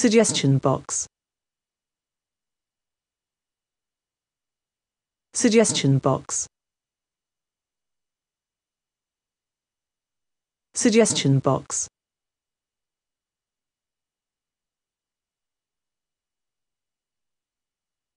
Suggestion box. Suggestion box. Suggestion box.